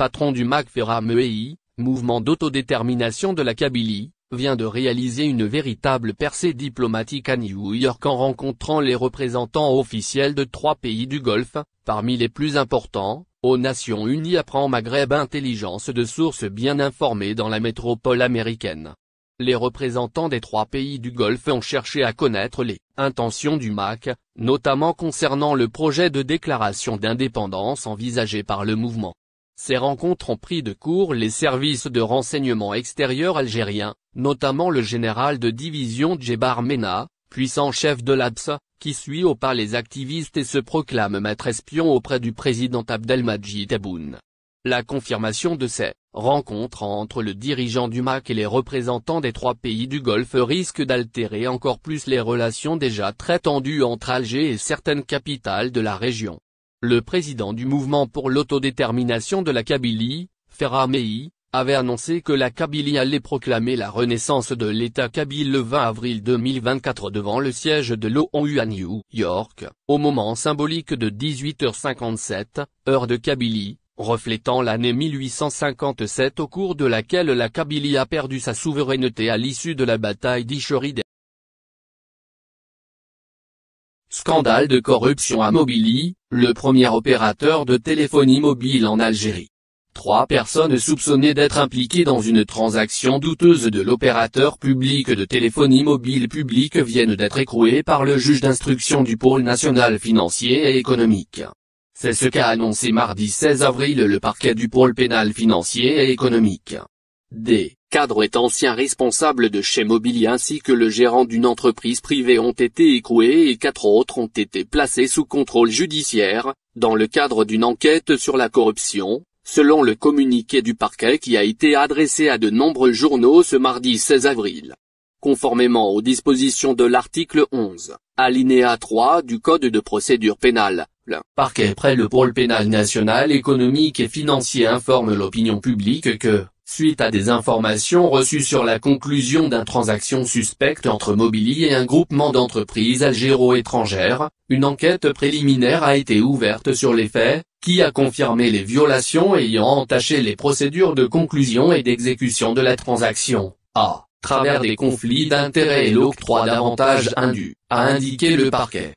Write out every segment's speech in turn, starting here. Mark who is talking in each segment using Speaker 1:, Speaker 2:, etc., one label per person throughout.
Speaker 1: patron du Mac MEI, mouvement d'autodétermination de la Kabylie, vient de réaliser une véritable percée diplomatique à New York en rencontrant les représentants officiels de trois pays du Golfe, parmi les plus importants, aux Nations Unies apprend Maghreb Intelligence de sources bien informées dans la métropole américaine. Les représentants des trois pays du Golfe ont cherché à connaître les intentions du MAC, notamment concernant le projet de déclaration d'indépendance envisagé par le mouvement. Ces rencontres ont pris de court les services de renseignement extérieur algériens, notamment le général de division Djebar Mena, puissant chef de l'ABSA, qui suit au pas les activistes et se proclame maître espion auprès du président Abdelmajid Aboune. La confirmation de ces rencontres entre le dirigeant du MAC et les représentants des trois pays du Golfe risque d'altérer encore plus les relations déjà très tendues entre Alger et certaines capitales de la région. Le président du mouvement pour l'autodétermination de la Kabylie, Ferra Mehi, avait annoncé que la Kabylie allait proclamer la renaissance de l'État kabyle le 20 avril 2024 devant le siège de l'ONU à New York, au moment symbolique de 18h57, heure de Kabylie, reflétant l'année 1857 au cours de laquelle la Kabylie a perdu sa souveraineté à l'issue de la bataille d'Ichoride. Scandale de corruption à Mobili, le premier opérateur de téléphonie mobile en Algérie. Trois personnes soupçonnées d'être impliquées dans une transaction douteuse de l'opérateur public de téléphonie mobile publique viennent d'être écrouées par le juge d'instruction du pôle national financier et économique. C'est ce qu'a annoncé mardi 16 avril le parquet du pôle pénal financier et économique. D. Cadre et anciens responsables de chez Mobilier ainsi que le gérant d'une entreprise privée ont été écroués et quatre autres ont été placés sous contrôle judiciaire, dans le cadre d'une enquête sur la corruption, selon le communiqué du parquet qui a été adressé à de nombreux journaux ce mardi 16 avril. Conformément aux dispositions de l'article 11, alinéa 3 du Code de procédure pénale, le parquet près le pôle pénal national économique et financier informe l'opinion publique que, suite à des informations reçues sur la conclusion d'une transaction suspecte entre Mobili et un groupement d'entreprises algéro-étrangères, une enquête préliminaire a été ouverte sur les faits, qui a confirmé les violations ayant entaché les procédures de conclusion et d'exécution de la transaction, à travers des conflits d'intérêts et l'octroi d'avantages indus, a indiqué le parquet.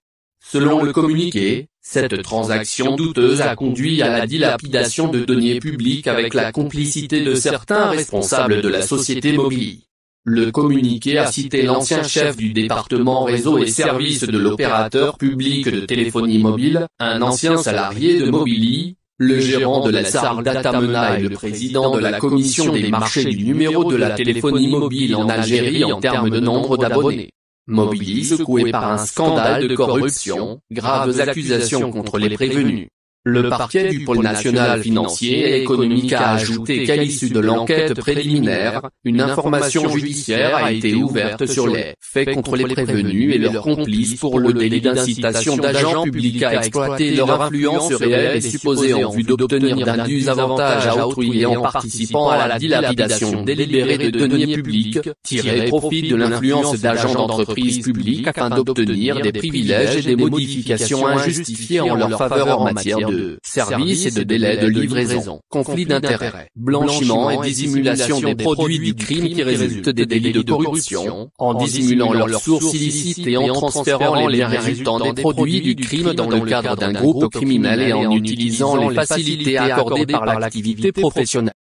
Speaker 1: Selon le communiqué, cette transaction douteuse a conduit à la dilapidation de deniers publics avec la complicité de certains responsables de la société mobile. Le communiqué a cité l'ancien chef du département réseau et services de l'opérateur public de téléphonie mobile, un ancien salarié de Mobili, le gérant de la SAR Datamena et le président de la commission des marchés du numéro de la téléphonie mobile en Algérie en termes de nombre d'abonnés. Mobilisé, secoué par un scandale de corruption, graves accusations contre les prévenus. Le parquet du pôle national financier et économique a ajouté qu'à l'issue de l'enquête préliminaire, une information judiciaire a été ouverte sur les faits contre les prévenus et leurs complices pour le délit d'incitation d'agents publics à exploiter leur influence réelle et supposée en vue d'obtenir d'indus avantages à autrui et en participant à la dilapidation délibérée de données publiques, tirer profit de l'influence d'agents d'entreprises publiques afin d'obtenir des privilèges et des modifications injustifiées en leur faveur en matière de de services et de délais de livraison, conflit d'intérêts, blanchiment et dissimulation des produits du crime qui résultent des délits de corruption, en dissimulant leurs sources illicites et en transférant les résultants des produits du crime dans le cadre d'un groupe criminel et en utilisant les facilités accordées par l'activité professionnelle.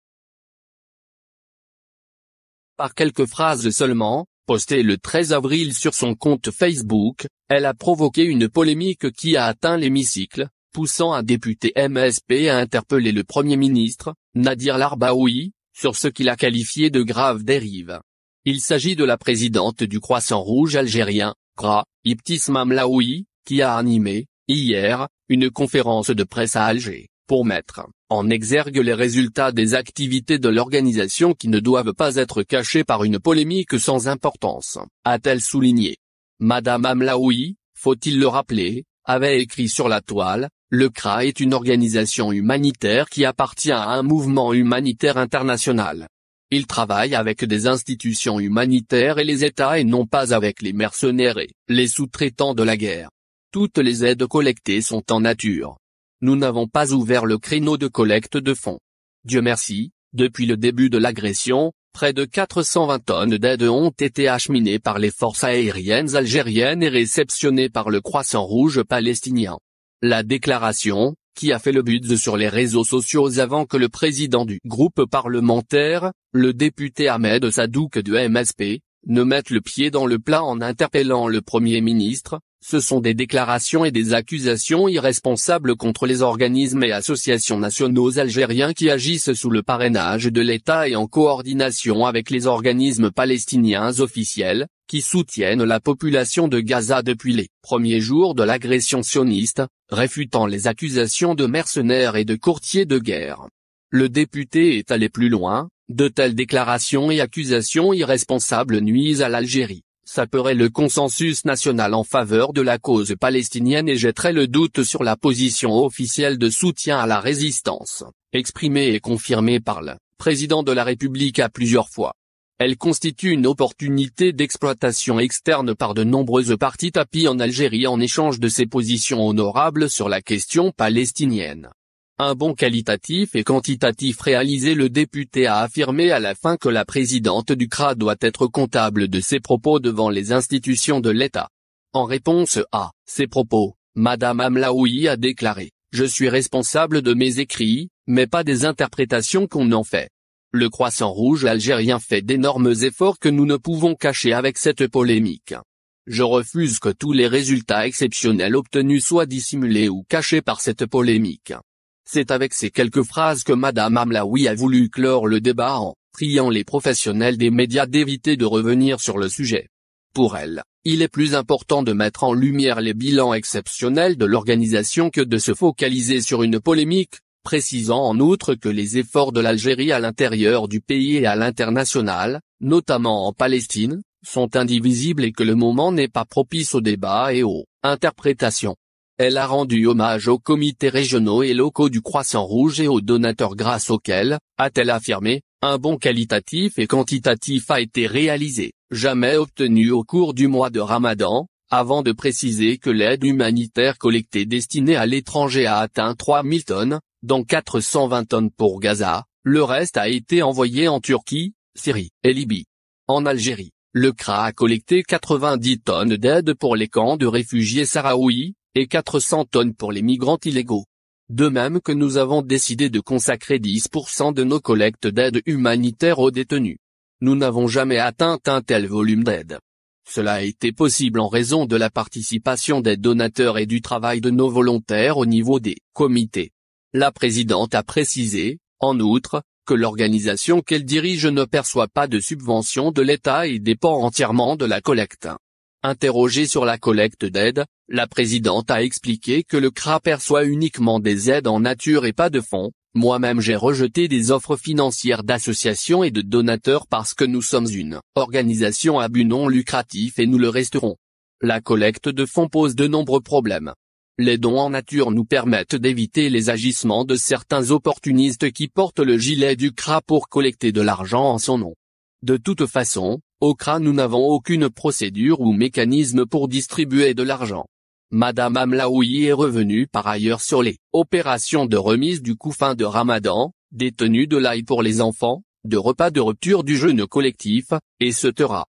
Speaker 1: Par quelques phrases seulement, postée le 13 avril sur son compte Facebook, elle a provoqué une polémique qui a atteint l'hémicycle, poussant un député MSP à interpeller le Premier ministre, Nadir Larbaoui, sur ce qu'il a qualifié de grave dérive. Il s'agit de la présidente du Croissant Rouge algérien, Kra, Iptis Mamlaoui, qui a animé, hier, une conférence de presse à Alger, pour mettre en exergue les résultats des activités de l'organisation qui ne doivent pas être cachés par une polémique sans importance, a-t-elle souligné. Madame Amlaoui, faut-il le rappeler, avait écrit sur la toile, le CRA est une organisation humanitaire qui appartient à un mouvement humanitaire international. Il travaille avec des institutions humanitaires et les États et non pas avec les mercenaires et les sous-traitants de la guerre. Toutes les aides collectées sont en nature. Nous n'avons pas ouvert le créneau de collecte de fonds. Dieu merci, depuis le début de l'agression, près de 420 tonnes d'aides ont été acheminées par les forces aériennes algériennes et réceptionnées par le Croissant Rouge palestinien. La déclaration, qui a fait le buzz sur les réseaux sociaux avant que le président du groupe parlementaire, le député Ahmed Sadouk de MSP, ne mette le pied dans le plat en interpellant le Premier ministre, ce sont des déclarations et des accusations irresponsables contre les organismes et associations nationaux algériens qui agissent sous le parrainage de l'État et en coordination avec les organismes palestiniens officiels, qui soutiennent la population de Gaza depuis les premiers jours de l'agression sioniste, réfutant les accusations de mercenaires et de courtiers de guerre. Le député est allé plus loin, de telles déclarations et accusations irresponsables nuisent à l'Algérie saperait le consensus national en faveur de la cause palestinienne et jetterait le doute sur la position officielle de soutien à la résistance, exprimée et confirmée par le président de la République à plusieurs fois. Elle constitue une opportunité d'exploitation externe par de nombreuses parties tapies en Algérie en échange de ses positions honorables sur la question palestinienne un bon qualitatif et quantitatif réalisé le député a affirmé à la fin que la présidente du CRA doit être comptable de ses propos devant les institutions de l'État. En réponse à ces propos, Madame Amlaoui a déclaré, je suis responsable de mes écrits, mais pas des interprétations qu'on en fait. Le croissant rouge algérien fait d'énormes efforts que nous ne pouvons cacher avec cette polémique. Je refuse que tous les résultats exceptionnels obtenus soient dissimulés ou cachés par cette polémique. C'est avec ces quelques phrases que Madame Amlaoui a voulu clore le débat en priant les professionnels des médias d'éviter de revenir sur le sujet. Pour elle, il est plus important de mettre en lumière les bilans exceptionnels de l'organisation que de se focaliser sur une polémique, précisant en outre que les efforts de l'Algérie à l'intérieur du pays et à l'international, notamment en Palestine, sont indivisibles et que le moment n'est pas propice au débat et aux interprétations. Elle a rendu hommage aux comités régionaux et locaux du Croissant Rouge et aux donateurs grâce auxquels, a-t-elle affirmé, un bon qualitatif et quantitatif a été réalisé, jamais obtenu au cours du mois de Ramadan, avant de préciser que l'aide humanitaire collectée destinée à l'étranger a atteint 3000 tonnes, dont 420 tonnes pour Gaza, le reste a été envoyé en Turquie, Syrie et Libye. En Algérie, le CRA a collecté 90 tonnes d'aide pour les camps de réfugiés sahraouis, et 400 tonnes pour les migrants illégaux. De même que nous avons décidé de consacrer 10% de nos collectes d'aide humanitaire aux détenus. Nous n'avons jamais atteint un tel volume d'aide. Cela a été possible en raison de la participation des donateurs et du travail de nos volontaires au niveau des comités. La présidente a précisé, en outre, que l'organisation qu'elle dirige ne perçoit pas de subvention de l'État et dépend entièrement de la collecte. Interrogée sur la collecte d'aides, la présidente a expliqué que le CRA perçoit uniquement des aides en nature et pas de fonds. Moi-même j'ai rejeté des offres financières d'associations et de donateurs parce que nous sommes une organisation à but non lucratif et nous le resterons. La collecte de fonds pose de nombreux problèmes. Les dons en nature nous permettent d'éviter les agissements de certains opportunistes qui portent le gilet du CRA pour collecter de l'argent en son nom. De toute façon, au CRA nous n'avons aucune procédure ou mécanisme pour distribuer de l'argent. Madame Amlaoui est revenue par ailleurs sur les opérations de remise du couffin de Ramadan, des tenues de l'ail pour les enfants, de repas de rupture du jeûne collectif, et etc.